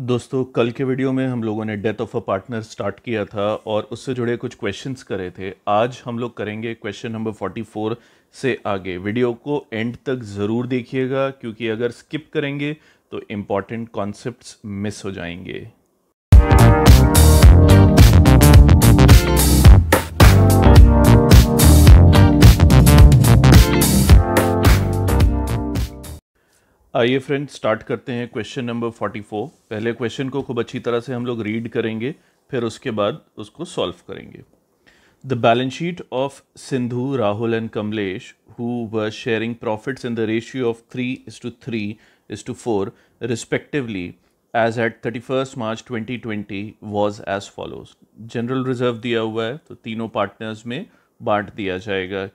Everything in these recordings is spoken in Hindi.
दोस्तों कल के वीडियो में हम लोगों ने death of a partner start किया था और उससे जुड़े कुछ क्वेश्चंस करे थे आज हम लोग करेंगे क्वेश्चन नंबर 44 से आगे वीडियो को एंड तक ज़रूर देखिएगा क्योंकि अगर स्किप करेंगे तो इम्पॉर्टेंट कॉन्सेप्ट्स मिस हो जाएंगे आइए फ्रेंड स्टार्ट करते हैं क्वेश्चन नंबर 44 पहले क्वेश्चन को खूब अच्छी तरह से हम लोग रीड करेंगे फिर उसके बाद उसको सॉल्व करेंगे the balance sheet of Sindhu Rahul and Kamlesh who were sharing profits in the ratio of three is to three is to four respectively as at thirty first March twenty twenty was as follows general reserve दिया हुआ है तो तीनों पार्टनर्स में बांट दिया जाएगा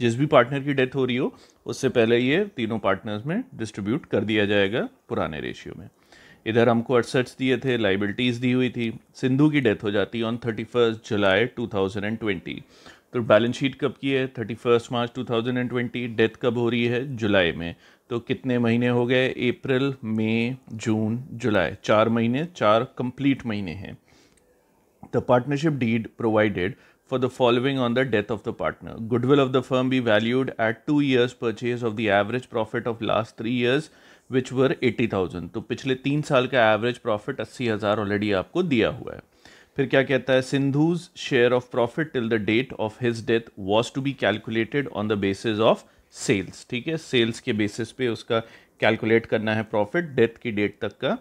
जिस भी पार्टनर की डेथ हो रही हो उससे पहले ये तीनों पार्टनर्स में डिस्ट्रीब्यूट कर दिया जाएगा पुराने रेशियो में इधर हमको अड़सठ दिए थे लाइबिलिटीज़ दी हुई थी सिंधु की डेथ हो जाती है on thirty first July two thousand and twenty तो बैलेंस शीट कब की है thirty first March two thousand and twenty death कब हो रही है जुलाई में तो कितने महीने हो गए अप्रैल मई जून जुलाई चार महीने चार कंप्लीट महीने हैं the partnership deed provided for the following on the death of the partner. Goodwill of the firm be valued at two years purchase of the average profit of last three years were were thousand तो पिछले तीन साल का एवरेज प्रॉफिट अस्सी हजार ऑलरेडी आपको दिया हुआ है फिर क्या कहता है Sindhu's share of profit till the date of his death was to be calculated on the basis of sales ठीक है सेल्स के बेसिस पे उसका कैलकुलेट करना है प्रॉफिट डेथ की डेट तक का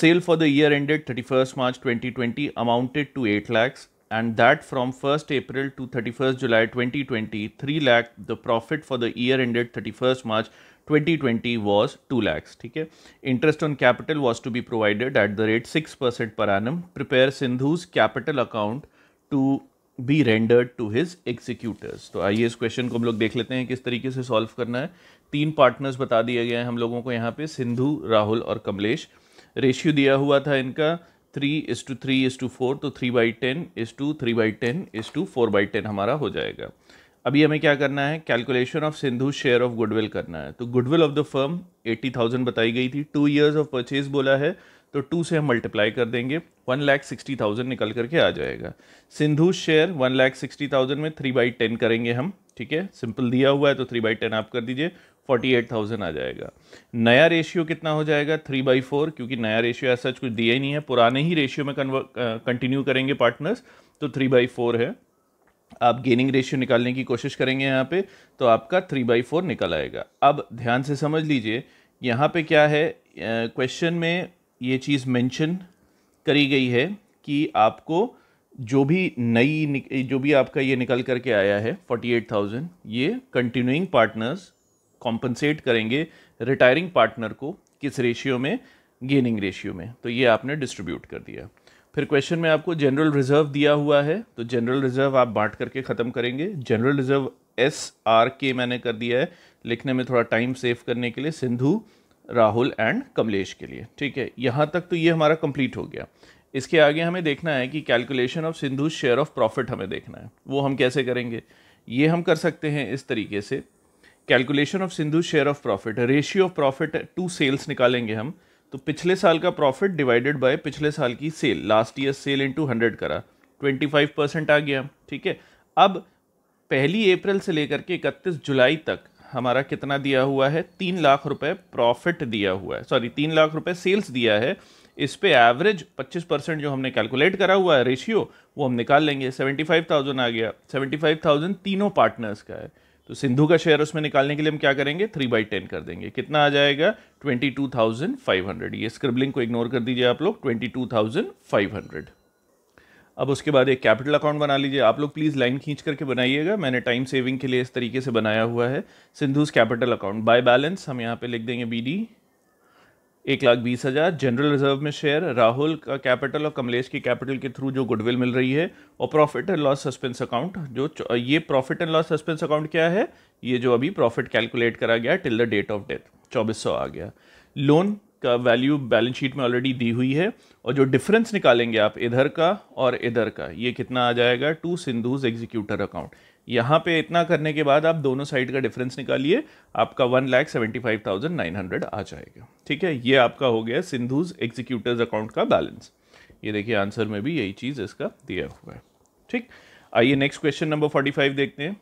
sale for the year ended thirty first March twenty twenty amounted to eight lakhs and that from 1st April to 31st July 2020, 3 lakh. The profit for the year ended 31st March 2020 was 2 lakhs. Okay? Interest on capital was to be provided at the rate 6% per annum. Prepare Sindhu's capital account to be rendered to his executors. So, आइए इस क्वेश्चन को हम लोग देख लेते हैं किस तरीके से सॉल्व करना है तीन पार्टनर्स बता दिए गए हैं हम लोगों को यहाँ पे सिंधु राहुल और कमलेश रेशियो दिया हुआ था इनका three is to three is to four तो three by ten is to three by ten is to four by ten हमारा हो जाएगा अभी हमें क्या करना है calculation of Sindhu share of goodwill करना है तो goodwill of the firm eighty thousand बताई गई थी टू ईयर्स ऑफ परचेज बोला है तो टू से हम मल्टीप्लाई कर देंगे वन लैख सिक्सटी थाउजेंड निकल करके आ जाएगा Sindhu share one lakh sixty thousand में थ्री बाई टेन करेंगे हम ठीक है सिंपल दिया हुआ है तो थ्री बाई टेन आप कर दीजिए फोर्टी एट थाउजेंड आ जाएगा नया रेशियो कितना हो जाएगा थ्री बाई फोर क्योंकि नया रेशियो ऐसा कुछ दिया ही नहीं है पुराने ही रेशियो में कंटिन्यू करेंगे पार्टनर्स तो थ्री बाई फोर है आप गेनिंग रेशियो निकालने की कोशिश करेंगे यहाँ पे तो आपका थ्री बाई फोर निकल आएगा अब ध्यान से समझ लीजिए यहाँ पे क्या है क्वेश्चन में ये चीज़ मेंशन करी गई है कि आपको जो भी नई जो भी आपका ये निकल करके आया है थाउजेंड ये कंटिन्यूइंग पार्टनर्स कॉम्पनसेट करेंगे रिटायरिंग पार्टनर को किस रेशियो में गेनिंग रेशियो में तो ये आपने डिस्ट्रीब्यूट कर दिया फिर क्वेश्चन में आपको जनरल रिजर्व दिया हुआ है तो जनरल रिजर्व आप बांट करके ख़त्म करेंगे जनरल रिजर्व एस आर के मैंने कर दिया है लिखने में थोड़ा टाइम सेव करने के लिए सिंधु राहुल एंड कमलेश के लिए ठीक है यहाँ तक तो ये हमारा कंप्लीट हो गया इसके आगे हमें देखना है कि calculation of Sindhu share of profit हमें देखना है वो हम कैसे करेंगे ये हम कर सकते हैं इस तरीके से calculation of Sindhu share of profit ratio of profit to sales निकालेंगे हम तो पिछले साल का प्रॉफिट डिवाइडेड बाय पिछले साल की sale last year sale two hundred करा ट्वेंटी फाइव परसेंट आ गया ठीक है अब पहली अप्रैल से लेकर के इकतीस जुलाई तक हमारा कितना दिया हुआ है तीन लाख रुपए प्रॉफिट दिया हुआ है सॉरी तीन लाख रुपए सेल्स दिया है इस पे एवरेज 25 परसेंट जो हमने कैलकुलेट करा हुआ है रेशियो वो हम निकाल लेंगे 75,000 आ गया 75,000 तीनों पार्टनर्स का है तो सिंधु का शेयर उसमें निकालने के लिए हम क्या करेंगे थ्री बाई टेन कर देंगे कितना आ जाएगा twenty two thousand five hundred ये स्क्रिबलिंग को इग्नोर कर दीजिए आप लोग twenty two thousand five hundred अब उसके बाद एक कैपिटल अकाउंट बना लीजिए आप लोग प्लीज़ लाइन खींच करके बनाइएगा मैंने टाइम सेविंग के लिए इस तरीके से बनाया हुआ है Sindhu's capital account by balance हम यहाँ पे लिख देंगे बी डी एक लाख बीस हज़ार जनरल रिजर्व में शेयर राहुल का कैपिटल और कमलेश की कैपिटल के थ्रू जो गुडविल मिल रही है और profit and loss suspense account जो ये profit and loss suspense account क्या है ये जो अभी प्रॉफिट कैलकुलेट करा गया till the date of death चौबीस सौ आ गया लोन का वैल्यू बैलेंस शीट में ऑलरेडी दी हुई है और जो डिफरेंस निकालेंगे आप इधर का और इधर का ये कितना आ जाएगा टू सिंधुज एग्जीक्यूटर अकाउंट यहाँ पे इतना करने के बाद आप दोनों साइड का डिफरेंस निकालिए आपका one lakh seventy five thousand nine hundred आ जाएगा ठीक है ये आपका हो गया सिंधुज एग्जीक्यूटर्स अकाउंट का बैलेंस ये देखिए आंसर में भी यही चीज़ इसका दिया हुआ है ठीक आइए next question number forty five देखते हैं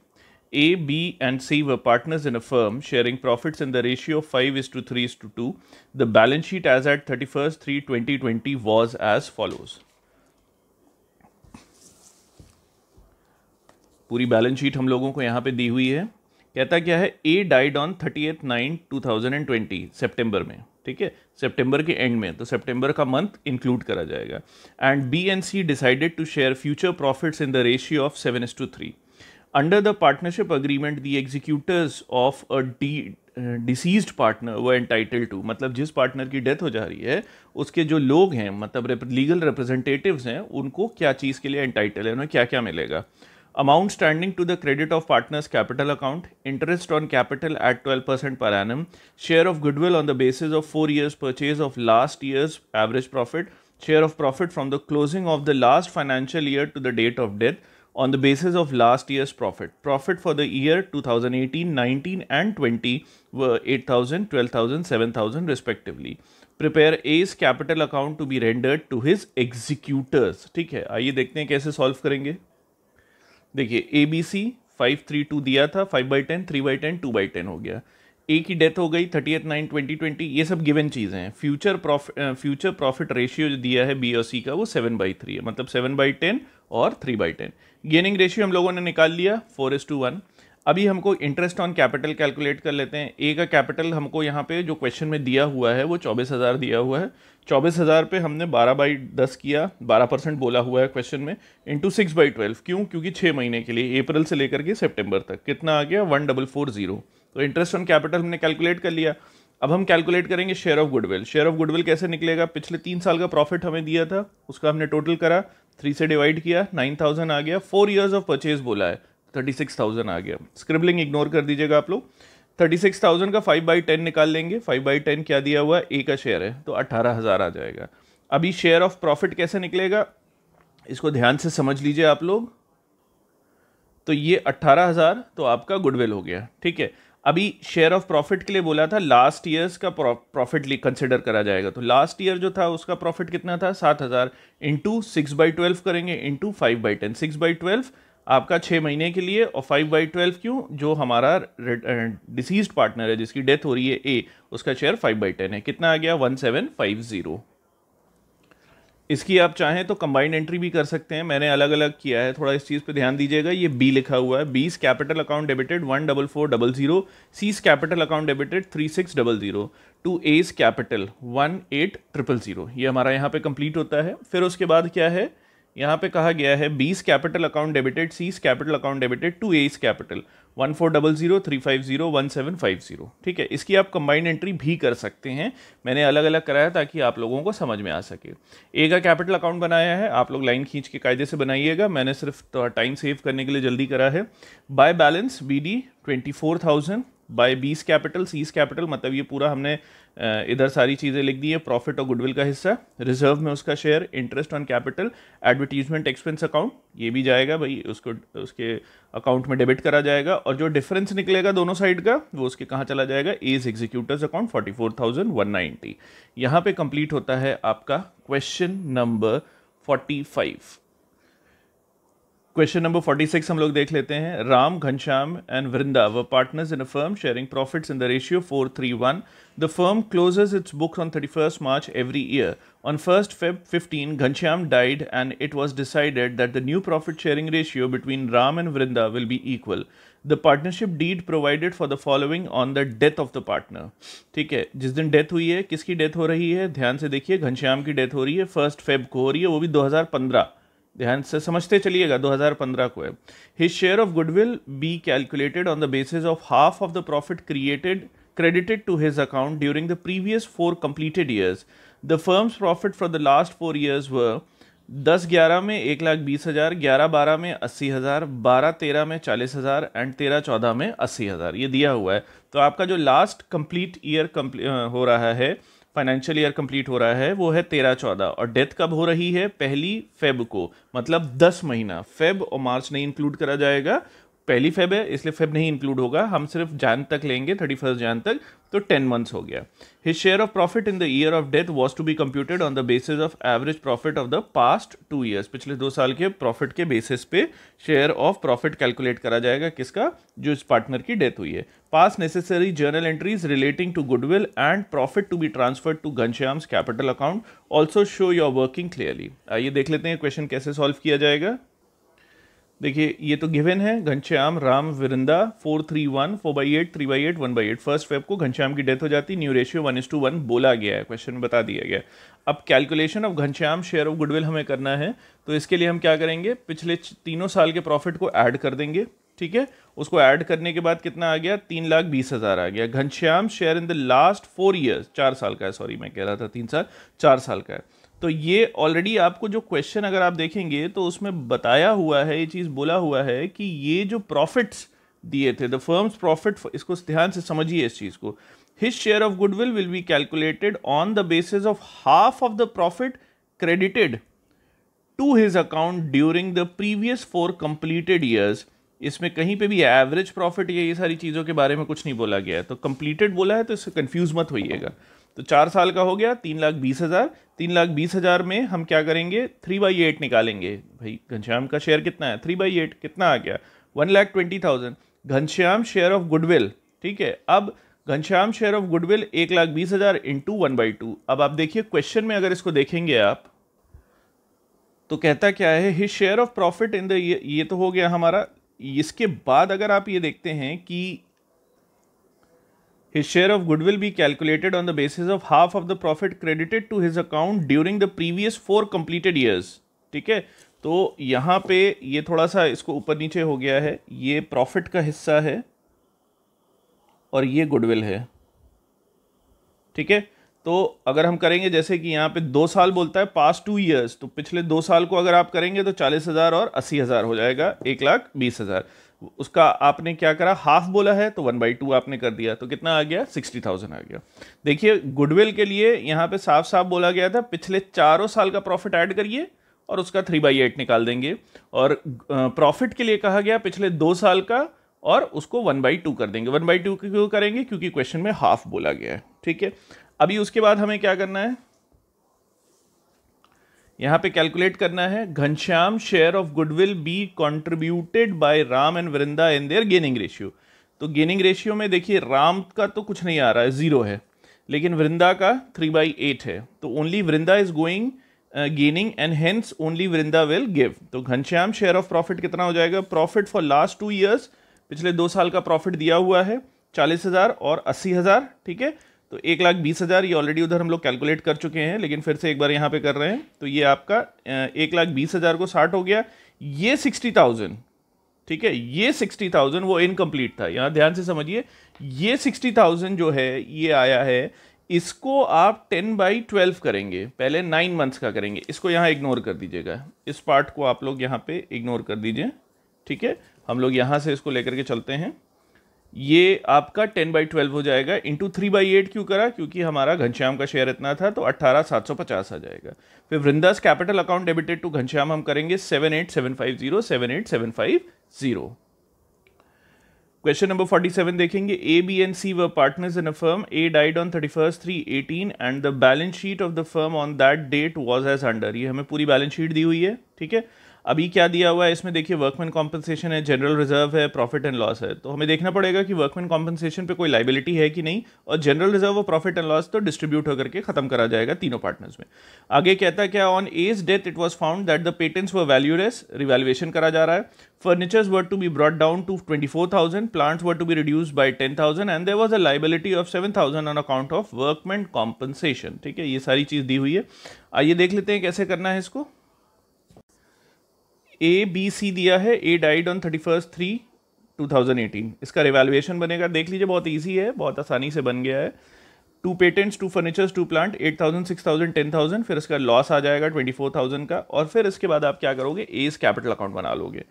B and C were partners in a firm sharing profits in the ratio five is to three is to two the balance sheet as at thirty first three twenty twenty was as follows पूरी बैलेंस शीट हम लोगों को यहाँ पे दी हुई है कहता क्या है A died on thirtieth nine two thousand and twenty September में ठीक है सेप्टेम्बर के एंड में तो सेप्टेम्बर का मंथ इंक्लूड करा जाएगा and B and C decided to share future profits in the ratio of seven is to three under the partnership agreement the executors of a डी डिसीज्ड पार्टनर वो एंटाइटल टू मतलब जिस पार्टनर की डेथ हो जा रही है उसके जो लोग हैं मतलब लीगल रिप्रेजेंटेटिव्स हैं उनको क्या चीज़ के लिए एंटाइटल है उन्हें क्या क्या मिलेगा amount standing to the credit of partners capital account interest on capital at 12% per annum share of goodwill on the basis of 4 years purchase of last year's average profit share of profit from the closing of the last financial year to the date of death on the basis of last year's profit profit for the year 2018 19 and 20 were 8000 12000 7000 respectively prepare A's capital account to be rendered to his executors ठीक है आइए देखते हैं कैसे सॉल्व करेंगे देखिए A B C five three two दिया था five by ten three by ten two by ten हो गया ए की डेथ हो गई thirty thirtieth nine twenty twenty ये सब गिवन चीज़ें हैं future profit future profit ratio जो दिया है बी और सी का वो सेवन बाई थ्री है मतलब सेवन बाई टेन और three by ten gaining ratio हम लोगों ने निकाल लिया फोर इज टू वन अभी हमको इंटरेस्ट ऑन कैपिटल कैलकुलेट कर लेते हैं ए का कैपिटल हमको यहाँ पे जो क्वेश्चन में दिया हुआ है वो चौबीस हज़ार दिया हुआ है चौबीस हज़ार पे हमने बारह बाई दस किया बारह परसेंट बोला हुआ है क्वेश्चन में इंटू सिक्स बाई ट्वेल्व क्यों क्योंकि छः महीने के लिए अप्रैल से लेकर के सेप्टेम्बर तक कितना आ गया वन डबल फोर जीरो तो इंटरेस्ट ऑन कैपिटल हमने कैलकुलेट कर लिया अब हम कैलकुलेट करेंगे share of goodwill share of goodwill कैसे निकलेगा पिछले तीन साल का प्रॉफिट हमें दिया था उसका हमने टोटल करा थ्री से डिवाइड किया नाइन थाउजेंड आ गया फोर ईयर्स ऑफ परचेज बोला है थर्टी सिक्स थाउजेंड आ गया स्क्रिबलिंग इग्नोर कर दीजिएगा आप लोग थर्टी सिक्स थाउजेंड का फाइव बाई टेन निकाल लेंगे फाइव बाई टेन क्या दिया हुआ ए का शेयर है तो अट्ठारह हज़ार आ जाएगा अभी शेयर ऑफ प्रॉफिट कैसे निकलेगा इसको ध्यान से समझ लीजिए आप लोग तो ये अट्ठारह हज़ार तो आपका गुडविल हो गया ठीक है अभी शेयर ऑफ प्रॉफिट के लिए बोला था लास्ट ईयर्स का प्रॉफिट कंसिडर करा जाएगा तो लास्ट ईयर जो था उसका प्रॉफिट कितना था सात हज़ार इंटू सिक्स बाई ट्वेल्व करेंगे into five by ten six by twelve आपका छः महीने के लिए और फाइव बाई ट्वेल्व क्यों जो हमारा डिसीज पार्टनर है जिसकी डेथ हो रही है ए उसका शेयर फाइव बाई टेन है कितना आ गया वन सेवन फाइव ज़ीरो इसकी आप चाहें तो कंबाइंड एंट्री भी कर सकते हैं मैंने अलग अलग किया है थोड़ा इस चीज़ पे ध्यान दीजिएगा ये बी लिखा हुआ है B's capital account debited one double four double zero C's capital account debited three six double zero to A's capital one eight triple zero ये हमारा यहाँ पे कंप्लीट होता है फिर उसके बाद क्या है यहाँ पे कहा गया है B's capital account debited C's capital account debited to A's capital one four double zero three five zero one seven five zero ठीक है इसकी आप कंबाइंड एंट्री भी कर सकते हैं मैंने अलग अलग कराया ताकि आप लोगों को समझ में आ सके ए का कैपिटल अकाउंट बनाया है आप लोग लाइन खींच के कायदे से बनाइएगा मैंने सिर्फ टाइम तो सेव करने के लिए जल्दी करा है by balance B D twenty four thousand by B's capital C's capital मतलब ये पूरा हमने इधर सारी चीज़ें लिख दी है प्रॉफिट और गुडविल का हिस्सा रिजर्व में उसका share interest on capital advertisement expense account ये भी जाएगा भाई उसको उसके अकाउंट में डेबिट करा जाएगा और जो डिफरेंस निकलेगा दोनों साइड का वो उसके कहाँ चला जाएगा as executors account forty four thousand one ninety यहाँ पर कंप्लीट होता है आपका question number forty five question number 46 हम लोग देख लेते हैं Ram Ghanshyam and Vrinda were partners in a firm sharing profits in the ratio 431 the firm closes its books on 31st March every year on first Feb 15 Ghanshyam died and it was decided that the new profit sharing ratio between Ram and Vrinda will be equal the partnership deed provided for the following on the death of the partner ठीक है जिस दिन डेथ हुई है किसकी डेथ हो रही है ध्यान से देखिए घनश्याम की डेथ हो रही है फर्स्ट फेब को हो रही है वो भी दो ध्यान से समझते चलिएगा 2015 को है his share of goodwill be calculated on the basis of half of the profit created credited to his account during the previous four completed years the firm's profits for the last four years were दस ग्यारह में एक लाख बीस हज़ार ग्यारह बारह में अस्सी हज़ार बारह तेरह में चालीस हज़ार एंड तेरह चौदह में अस्सी हज़ार ये दिया हुआ है तो आपका जो लास्ट कंप्लीट ईयर हो रहा है फाइनेंशियल ईयर कंप्लीट हो रहा है वो है तेरह चौदह और डेथ कब हो रही है पहली फेब को मतलब दस महीना फेब और मार्च नहीं इंक्लूड करा जाएगा पहली फेब है इसलिए फेब नहीं इंक्लूड होगा हम सिर्फ जैन तक लेंगे थर्टी फर्स्ट जैन तक तो टेन मंथ्स हो गया his share of profit in the year of death was to be computed on the basis of average profit of the past two years पिछले दो साल के प्रॉफिट के बेसिस पे शेयर ऑफ प्रॉफिट कैलकुलेट करा जाएगा किसका जो इस पार्टनर की डेथ हुई है pass necessary journal entries relating to goodwill and profit to be transferred to Ghanshyam's capital account also show your working clearly आइए देख लेते हैं क्वेश्चन कैसे सॉल्व किया जाएगा देखिए ये तो गिवन है Ghanshyam Ram Vrinda four three one four by eight three by eight one by eight first Feb को घनश्याम की डेथ हो जाती new ratio one is to one बोला गया है क्वेश्चन बता दिया गया अब calculation of Ghanshyam share of goodwill हमें करना है तो इसके लिए हम क्या करेंगे पिछले तीनों साल के प्रॉफिट को ऐड कर देंगे ठीक है उसको ऐड करने के बाद कितना आ गया तीन लाख बीस हज़ार आ गया Ghanshyam share in the last four years चार साल का है सॉरी मैं कह रहा था तीन साल चार साल का है तो ये ऑलरेडी आपको जो क्वेश्चन अगर आप देखेंगे तो उसमें बताया हुआ है ये चीज़ बोला हुआ है कि ये जो प्रॉफिट्स दिए थे द फर्म्स प्रॉफिट इसको ध्यान से समझिए इस चीज़ को his share of goodwill will be calculated on the basis of half of the profit credited to his account during the previous four completed years इसमें कहीं पे भी एवरेज प्रॉफिट या ये सारी चीज़ों के बारे में कुछ नहीं बोला गया है तो कंप्लीटेड बोला है तो इससे कंफ्यूज मत होइएगा तो चार साल का हो गया तीन लाख बीस हज़ार तीन लाख बीस हज़ार में हम क्या करेंगे थ्री बाई एट निकालेंगे भाई घनश्याम का शेयर कितना है थ्री बाई एट कितना आ गया one lakh twenty thousand Ghanshyam share of goodwill ठीक है अब घनश्याम शेयर ऑफ गुडविल एक लाख बीस हज़ार इंटू वन बाई टू अब आप देखिए क्वेश्चन में अगर इसको देखेंगे आप तो कहता क्या है his share of profit in the ये तो हो गया हमारा इसके बाद अगर आप ये देखते हैं कि His share of goodwill be calculated on the basis of half of the profit credited to his account during the previous four completed years. ठीक है तो यहाँ पे ये थोड़ा सा इसको ऊपर नीचे हो गया है ये प्रॉफिट का हिस्सा है और ये गुडविल है ठीक है तो अगर हम करेंगे जैसे कि यहाँ पे दो साल बोलता है पास टू ईयर्स तो पिछले दो साल को अगर आप करेंगे तो चालीस हज़ार और अस्सी हज़ार हो जाएगा एक लाख बीस हज़ार उसका आपने क्या करा हाफ बोला है तो वन बाई टू आपने कर दिया तो कितना आ गया सिक्सटी थाउजेंड आ गया देखिए गुडविल के लिए यहाँ पे साफ साफ बोला गया था पिछले चारों साल का प्रॉफिट ऐड करिए और उसका थ्री बाई एट निकाल देंगे और प्रॉफिट के लिए कहा गया पिछले दो साल का और उसको वन बाई टू कर देंगे वन बाई टू क्यों करेंगे क्योंकि क्वेश्चन में हाफ बोला गया है ठीक है अभी उसके बाद हमें क्या करना है यहां पे कैलकुलेट करना है Ghanshyam share of goodwill be contributed by Ram and Vrinda in their gaining ratio तो गेनिंग रेशियो में देखिए राम का तो कुछ नहीं आ रहा है ज़ीरो है लेकिन वृंदा का थ्री बाई एट है तो only Vrinda is going gaining and hence only Vrinda will give तो घनश्याम शेयर ऑफ प्रॉफिट कितना हो जाएगा profit for last two years पिछले दो साल का प्रॉफिट दिया हुआ है चालीस हज़ार और अस्सी हज़ार ठीक है तो एक लाख बीस हज़ार ये ऑलरेडी उधर हम लोग कैलकुलेट कर चुके हैं लेकिन फिर से एक बार यहाँ पे कर रहे हैं तो ये आपका एक लाख बीस हज़ार को साठ हो गया ये सिक्सटी थाउजेंड ठीक है ये सिक्सटी थाउजेंड वो इनकम्प्लीट था यहाँ ध्यान से समझिए ये सिक्सटी थाउजेंड जो है ये आया है इसको आप टेन बाई ट्वेल्व करेंगे पहले नाइन मंथ्स का करेंगे इसको यहाँ इग्नोर कर दीजिएगा इस पार्ट को आप लोग यहाँ पे इग्नोर कर दीजिए ठीक है हम लोग यहाँ से इसको लेकर के चलते हैं ये आपका टेन बाई ट्वेल्व हो जाएगा इंटू थ्री बाई एट क्यों करा क्योंकि हमारा घनश्याम का शेयर इतना था तो अट्ठारह सात सौ पचास आ जाएगा फिर Vrinda's capital account debited to Ghanshyam हम करेंगे seven eight seven five zero seven eight seven five zero question number forty seven देखेंगे A B and C were partners in a firm A died on thirty first three eighteen and the balance sheet of the firm on that date was as under ये हमें पूरी बैलेंस शीट दी हुई है ठीक है अभी क्या दिया हुआ है इसमें देखिए वर्कमैन कॉम्पनसेशन है जनरल रिजर्व है प्रॉफिट एंड लॉस है तो हमें देखना पड़ेगा कि वर्कमैन कॉम्पनसेशन पे कोई लाइबिलिटी है कि नहीं और जनरल रिजर्व और प्रॉफिट एंड लॉस तो डिस्ट्रीब्यूट होकर के खत्म करा जाएगा तीनों पार्टनर्स में आगे कहता क्या on A's death it was found that the patents were valueless revaluation करा जा रहा है furnitures to be brought down to twenty four thousand plant 24,000, to be reduce by ten thousand and there was a liability of seven thousand on account of workman compensation ठीक है ये सारी चीज़ दी हुई है आइए देख लेते हैं कैसे करना है इसको ए बी सी दिया है A died on thirty first three eighteen इसका रिवेलुएशन बनेगा देख लीजिए बहुत ईजी है बहुत आसानी से बन गया है to patents to furnitures to plant eight thousand six thousand ten thousand फिर इसका लॉस आ जाएगा ट्वेंटी फोर थाउजेंड का और फिर इसके बाद आप क्या करोगे एस कैपिटल अकाउंट बना लोगे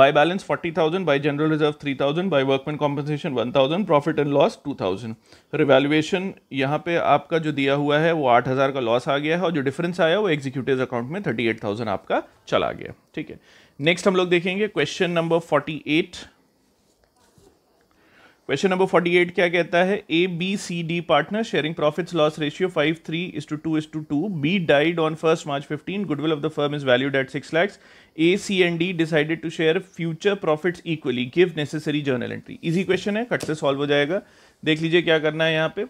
by balance forty thousand by general reserve three thousand by workman compensation one thousand profit and loss two thousand revaluation यहाँ पे आपका जो दिया हुआ है वो आठ हज़ार का लॉस आ गया है और जो डिफरेंस आया वो एग्जीक्यूटिव अकाउंट में थर्टी एट थाउजेंड आपका चला गया ठीक है नेक्स्ट हम लोग देखेंगे question number forty eight question number 48 क्या कहता है A B C D partner sharing profits loss ratio five three is to two is to two B died on first March fifteen goodwill of the firm is valued at six lakhs A C and D decided to share future profits equally give necessary journal entry easy question है कट से सॉल्व हो जाएगा देख लीजिए क्या करना है यहाँ पे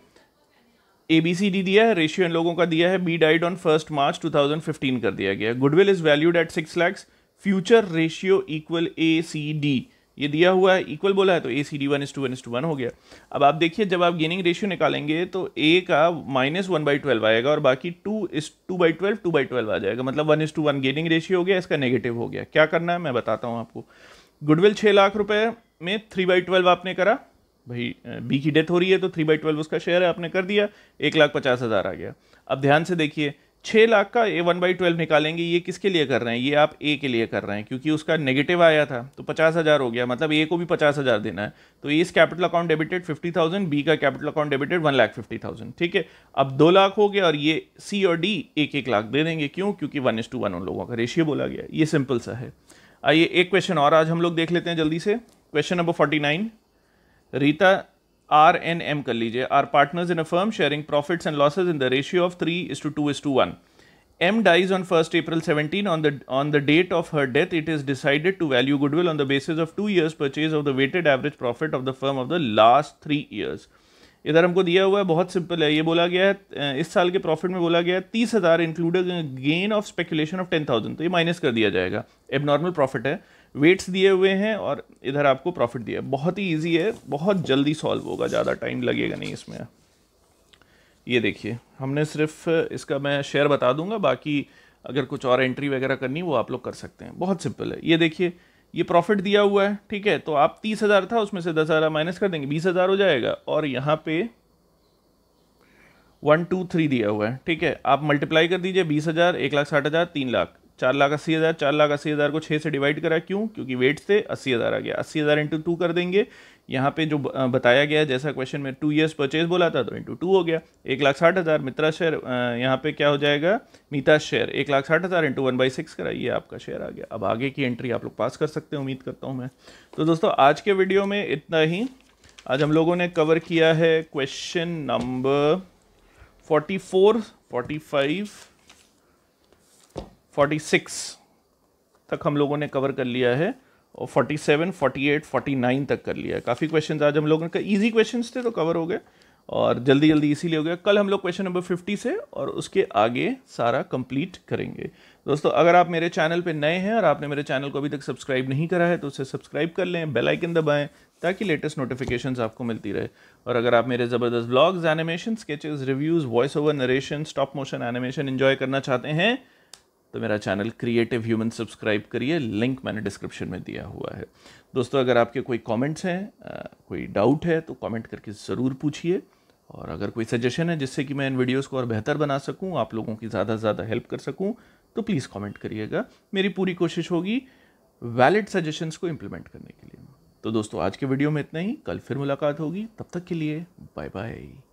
ए बी सी डी दिया है रेशियो इन लोगों का दिया है B died on first March two thousand fifteen कर दिया गया goodwill is valued at six lakhs future ratio equal A C D ये दिया हुआ है इक्वल बोला है तो A C D one is to one is to one हो गया अब आप देखिए जब आप गेनिंग रेशियो निकालेंगे तो ए का माइनस वन बाई ट्वेल्व आएगा और बाकी two is two by twelve two by twelve आ जाएगा मतलब वन इस टू वन गेनिंग रेशियो हो गया इसका नेगेटिव हो गया क्या करना है मैं बताता हूँ आपको गुडविल छः लाख रुपये में थ्री बाई ट्वेल्व आपने करा भाई बी की डेथ हो रही है तो थ्री बाई ट्वेल्व उसका शेयर है आपने कर दिया एक लाख पचास हज़ार आ गया अब ध्यान से देखिए छः लाख का ए वन बाई ट्वेल्व निकालेंगे ये किसके लिए कर रहे हैं ये आप ए के लिए कर रहे हैं क्योंकि उसका नेगेटिव आया था तो पचास हज़ार हो गया मतलब ए को भी पचास हज़ार देना है तो इस capital account debited fifty thousand B का capital account debited one lakh fifty thousand ठीक है अब दो लाख हो गया और ये सी और डी एक एक लाख दे देंगे क्यों क्योंकि वन इज टू वन उन लोगों का रेशियो बोला गया ये सिंपल सा है आइए एक क्वेश्चन और आज हम लोग देख लेते हैं जल्दी से question number forty nine Rita R N M कर लीजिए R partners in a firm sharing profits and losses in the ratio of three is to two is to one M dies on first April 17 on on on the date of her death it is decided to value goodwill on the basis of two years purchase of the weighted average profit of the firm of the last three years इधर हमको दिया हुआ है बहुत सिंपल है ये बोला गया है इस साल के प्रॉफिट में बोला गया है तीस हज़ार included gain of speculation of ten thousand तो ये माइनस कर दिया जाएगा एब नॉर्मल प्रॉफिट है वेट्स दिए हुए हैं और इधर आपको प्रॉफिट दिया है बहुत ही ईजी है बहुत जल्दी सॉल्व होगा ज़्यादा टाइम लगेगा नहीं इसमें ये देखिए हमने सिर्फ इसका मैं शेयर बता दूंगा बाकी अगर कुछ और एंट्री वगैरह करनी वो आप लोग कर सकते हैं बहुत सिंपल है ये देखिए ये प्रॉफिट दिया हुआ है ठीक है तो आप तीस हज़ार था उसमें से दस हज़ार माइनस कर देंगे बीस हज़ार हो जाएगा और यहाँ पे वन टू थ्री दिया हुआ है ठीक है आप मल्टीप्लाई कर दीजिए बीस हज़ार एक लाख साठ हज़ार तीन लाख चार लाख अस्सी हज़ार चार लाख अस्सी हज़ार को छः से डिवाइड करा क्यों क्योंकि वेट से अस्सी हज़ार आ गया अस्सी हज़ार इंटू टू कर देंगे यहाँ पे जो बताया गया जैसा क्वेश्चन में टू ईयर्स परचेज बोला था तो इंटू टू हो गया एक लाख साठ हज़ार मित्रा शेयर यहाँ पे क्या हो जाएगा मीता शेयर एक लाख साठ हज़ार इंटू वन बाई सिक्स कराइए आपका शेयर आ गया अब आगे की एंट्री आप लोग पास कर सकते हैं उम्मीद करता हूँ मैं तो दोस्तों आज के वीडियो में इतना ही आज हम लोगों ने कवर किया है question number forty four forty five 46 तक हम लोगों ने कवर कर लिया है और 47, 48, 49 तक कर लिया है काफ़ी क्वेश्चन आज हम लोगों का ईजी क्वेश्चन थे तो कवर हो गए और जल्दी जल्दी इसीलिए हो गया कल हम लोग क्वेश्चन नंबर 50 से और उसके आगे सारा कंप्लीट करेंगे दोस्तों अगर आप मेरे चैनल पर नए हैं और आपने मेरे चैनल को अभी तक सब्सक्राइब नहीं करा है तो उसे सब्सक्राइब कर लें बेलाइकन दबाएँ ताकि लेटेस्ट नोटिफिकेशन आपको मिलती रहे और अगर आप मेरे ज़बरदस्त blogs animation sketches reviews voice over narration stop motion animation enjoy करना चाहते हैं तो मेरा चैनल क्रिएटिव ह्यूमन सब्सक्राइब करिए लिंक मैंने डिस्क्रिप्शन में दिया हुआ है दोस्तों अगर आपके कोई कमेंट्स हैं कोई डाउट है तो कमेंट करके ज़रूर पूछिए और अगर कोई सजेशन है जिससे कि मैं इन वीडियोस को और बेहतर बना सकूं आप लोगों की ज़्यादा से ज़्यादा हेल्प कर सकूं तो प्लीज़ कमेंट करिएगा मेरी पूरी कोशिश होगी वैलिड सजेशंस को इम्प्लीमेंट करने के लिए तो दोस्तों आज के वीडियो में इतना ही कल फिर मुलाकात होगी तब तक के लिए बाय बाय